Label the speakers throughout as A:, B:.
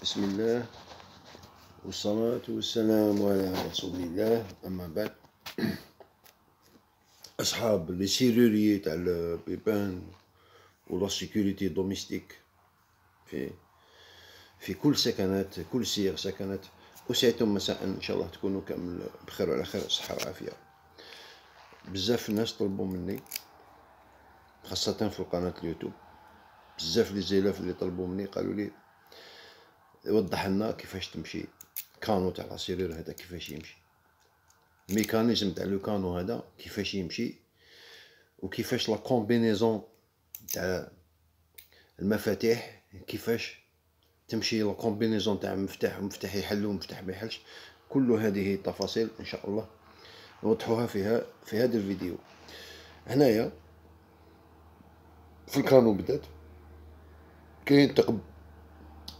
A: بسم الله والصلاة والسلام على رسول الله أما بعد أصحاب لي سيروريي تاع البيبان ولا سيكوريتي دوميستيك في في كل سكنات كل سير سكنات أسعتم مساء إن شاء الله تكونوا كامل بخير وعلى خير صحة وعافية بزاف الناس طلبوا مني خاصة في قناة اليوتيوب بزاف لي زيلاف اللي طلبوا مني قالوا لي وضح لنا كيفاش تمشي كانو تاع لاسيرور هذا كيفاش يمشي ميكانيزم تاع لو كانو هذا كيفاش يمشي وكيفاش لا كومبينيزون تاع المفاتيح كيفاش تمشي لا كومبينيزون تاع مفتاح ومفتاح يحل ومفتاح ما يحلش كل هذه التفاصيل ان شاء الله نوضحوها فيها في هذا الفيديو هنايا في الكانو بدات كاين ثقب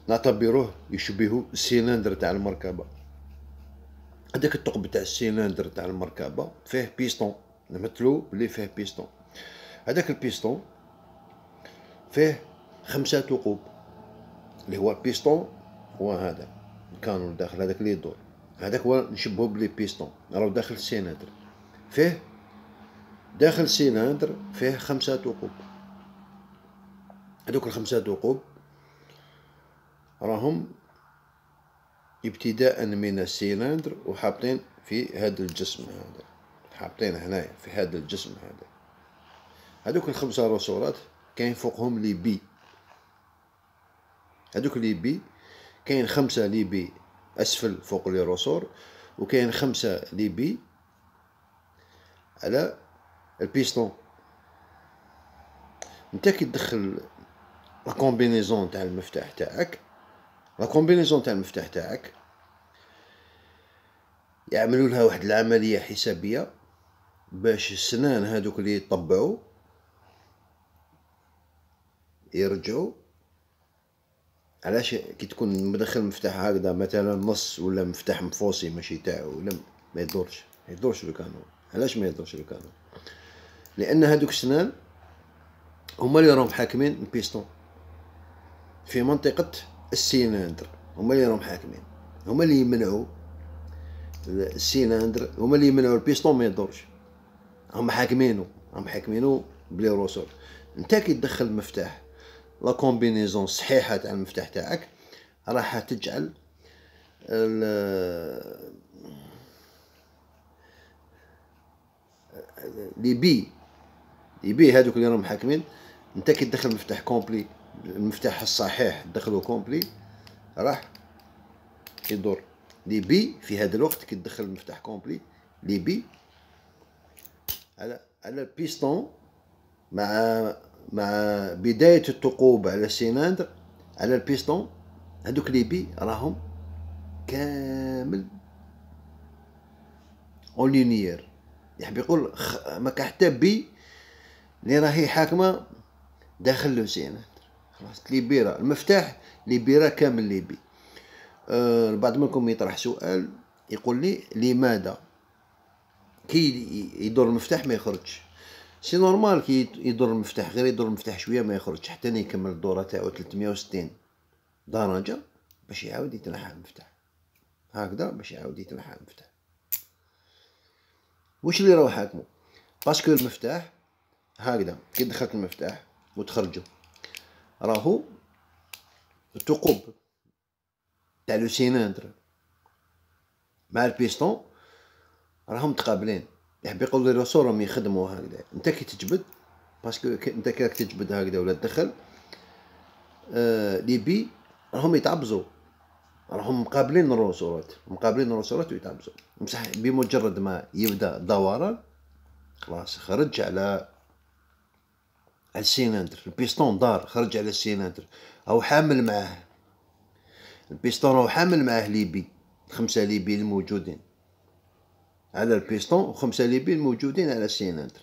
A: نعتبروه يشبه السيلندر تاع المركبه هذاك الثقب تاع السيلندر تاع المركبه فيه بيستون نمثلو بلي فيه بيستون هذاك البيستون فيه خمسه ثقوب اللي هو بيستون هو هذا الكانون داخل هذاك اللي يدور هذاك هو نشبهو بلي بيستون راهو داخل السيلندر فيه داخل السيلندر فيه خمسه ثقوب هذوك الخمسة ثقوب راهم ابتداء من السيلندر وحابطين في هذا الجسم هذا حابطين هنايا في هذا الجسم هذا هذوك الخمسة رسورات كاين فوقهم لي بي هذوك لي بي كاين خمسة لي بي أسفل فوق لي رسور وكاين خمسة لي بي على البيستون نتا كي تدخل لا كومبينيزون تاع المفتاح تاعك لا كومبينيزون تاع المفتاح تاعك يعملوا لها واحد العمليه حسابيه باش السنان هذوك اللي يطبعوا يرجعوا علاش كي تكون مدخل مفتاح هكذا مثلا نص ولا مفتاح مفوسي ماشي تاعو ولا ما يدورش ما يدورش الكانون علاش ما يدورش الكانون لان هذوك السنان هما اللي راهم حاكمين البيستون في منطقة السيناندر هما اللي راهم حاكمين هما اللي يمنعوا السيناندر هما اللي يمنعوا البيستون ما يدورش هما حاكمينو هما حاكمينو بلي روسول نتا كي تدخل المفتاح لا كومبينيزون صحيحه تاع المفتاح تاعك راح تجعل لي بي لي بي هادوك اللي راهم حاكمين نتا كي تدخل المفتاح كومبلي المفتاح الصحيح دخلو كومبلي راح يدور لي بي في هذا الوقت كي تدخل المفتاح كومبلي لي بي على على البيستون مع مع بداية الثقوب على السيلندر على البيستون هذوك لي بي راهم كامل اون لينيير يحب يقول ما حتى بي اللي راهي حاكمه داخل لوسينه خلاص ليبيرا المفتاح ليبيرا كامل ليبي أه منكم يطرح سؤال يقول لي لماذا كي يدور المفتاح ما يخرجش سي نورمال كي يدور المفتاح غير يدور المفتاح شويه ما يخرجش حتى يكمل الدوره تاعو 360 درجه باش يعاود يتنحى المفتاح هكذا باش يعاود يتنحى المفتاح واش اللي راهو حاكمو باسكو المفتاح هكذا كي دخلت المفتاح وتخرجوا راهو الثقوب تاع لو سيلندر مع البيستون راهم متقابلين يعني يقول لي راسو راهم يخدموا هكذا انت كي تجبد باسكو انت كي راك تجبد هكذا ولا تدخل آه، لي بي راهم يتعبزوا راهم مقابلين الرسورات مقابلين الرسورات ويتعبزوا بصح بمجرد ما يبدا دوران خلاص خرج على على السيلندر البيستون دار خرج على السيلندر او حامل معاه البيستون راهو حامل معاه ليبي خمسة ليبي الموجودين على البيستون وخمسة ليبي الموجودين على السيلندر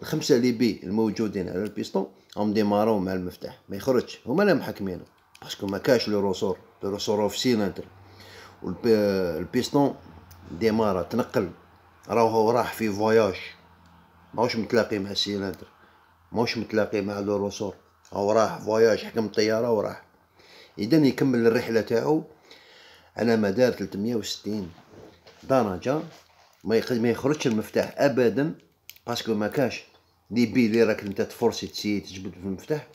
A: الخمسة ليبي الموجودين على البيستون هم ديماراو مع المفتاح ما يخرجش هما لا محكمينو باسكو ما كاش لو روسور لو روسور في سيلندر والبيستون ديمارا تنقل راهو راح في فواياج ماهوش متلاقي مع السيلندر ماهوش متلاقي مع لو روسور هو راح فواياج حكم الطياره وراح اذا يكمل الرحله تاعو على مدار 360 درجه ما ما يخرجش المفتاح ابدا باسكو ما كاش لي بي لي راك نتا تفرسي تسيي تجبد في المفتاح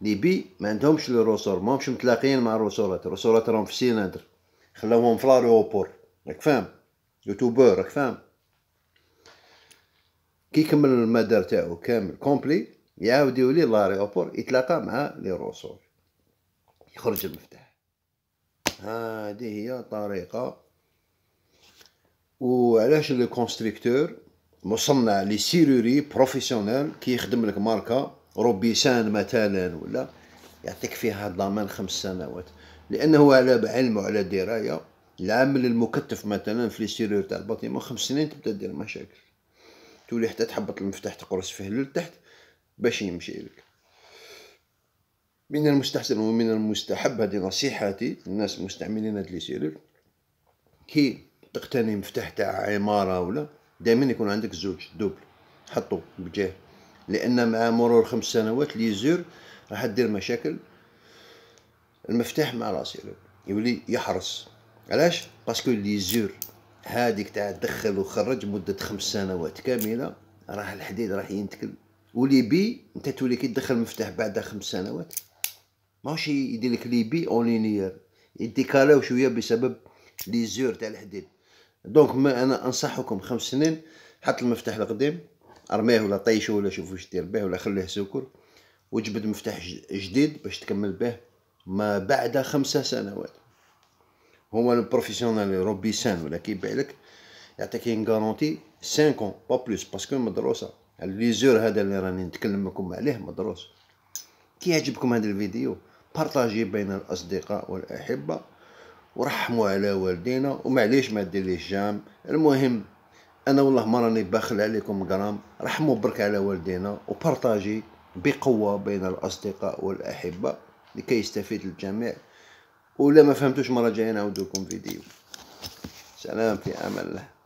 A: لي بي ما عندهمش لو روسور ماهمش متلاقيين مع الروسورات الروسورات راهم في سيلندر خلاوهم في لاروبور راك فاهم يوتوبور راك فاهم كيكمل المدار تاعو كامل كومبلي يعاود يولي لاغيروبور يتلاقى مع لي روسول يخرج المفتاح هذه هي طريقه وعلاش لو كونستريكتور مصنع لي سيروري بروفيسيونيل كيخدم لك ماركه روبيسان مثلا ولا يعطيك فيها ضمان خمس سنوات لانه على علم وعلى درايه العامل المكتف مثلا في لي سيروري تاع الباطيمون خمس سنين تبدا دير مشاكل تولي حتى تحبط المفتاح تقرص فيه للتحت باش يمشي لك من المستحسن ومن المستحب هذه نصيحتي للناس المستعملين هذا لي سيرف كي تقتني مفتاح تاع عمارة ولا دائما يكون عندك زوج دوبل حطو بجاه لان مع مرور خمس سنوات لي زور راح دير مشاكل المفتاح مع راسي يولي يحرص علاش باسكو لي زور هذيك تاع دخل وخرج مده خمس سنوات كامله راح الحديد راح ينتكل ولي بي انت تولي كي تدخل مفتاح بعد خمس سنوات ماهوش يدير لك لي بي اون لينير يديكالاو شويه بسبب لي زور تاع الحديد دونك ما انا انصحكم خمس سنين حط المفتاح القديم ارميه ولا طيشه ولا شوفوا واش دير به ولا خليه سكر وجبد مفتاح جديد باش تكمل به ما بعد خمسة سنوات هما البروفيسيونيل سان ولا كيبيع لك يعطيك ان غارونتي 5 با بلوس باسكو مدروسه ليزور هذا اللي راني نتكلم لكم عليه مدروس كي يعجبكم هذا الفيديو بارطاجيه بين الاصدقاء والاحبه ورحموا على والدينا ومعليش ما ديرليش جام المهم انا والله ما راني باخل عليكم غرام رحموا برك على والدينا وبارطاجي بقوه بين الاصدقاء والاحبه لكي يستفيد الجميع ولا ما فهمتوش مره جايه نعاودوكم فيديو سلام في امان الله